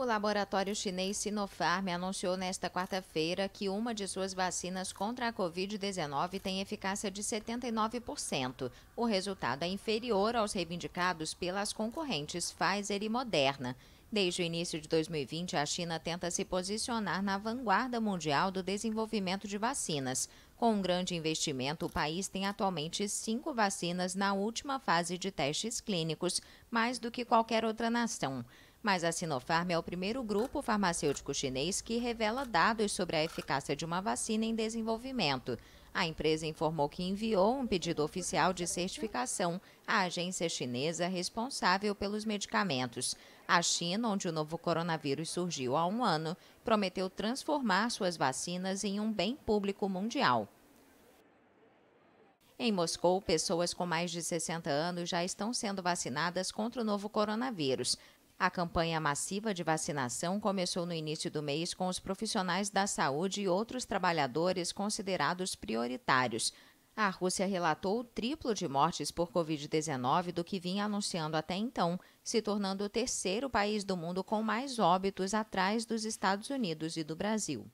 O laboratório chinês Sinopharm anunciou nesta quarta-feira que uma de suas vacinas contra a Covid-19 tem eficácia de 79%. O resultado é inferior aos reivindicados pelas concorrentes Pfizer e Moderna. Desde o início de 2020, a China tenta se posicionar na vanguarda mundial do desenvolvimento de vacinas. Com um grande investimento, o país tem atualmente cinco vacinas na última fase de testes clínicos, mais do que qualquer outra nação. Mas a Sinopharm é o primeiro grupo farmacêutico chinês que revela dados sobre a eficácia de uma vacina em desenvolvimento. A empresa informou que enviou um pedido oficial de certificação à agência chinesa responsável pelos medicamentos. A China, onde o novo coronavírus surgiu há um ano, prometeu transformar suas vacinas em um bem público mundial. Em Moscou, pessoas com mais de 60 anos já estão sendo vacinadas contra o novo coronavírus. A campanha massiva de vacinação começou no início do mês com os profissionais da saúde e outros trabalhadores considerados prioritários. A Rússia relatou o triplo de mortes por Covid-19 do que vinha anunciando até então, se tornando o terceiro país do mundo com mais óbitos atrás dos Estados Unidos e do Brasil.